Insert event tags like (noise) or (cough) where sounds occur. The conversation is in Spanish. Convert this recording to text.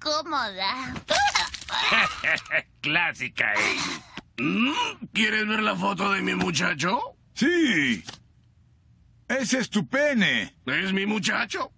incómoda. (laughs) Clásica, ¿eh? Mm, ¿Quieres ver la foto de mi muchacho? Sí. Ese es tu pene. ¿Es mi muchacho?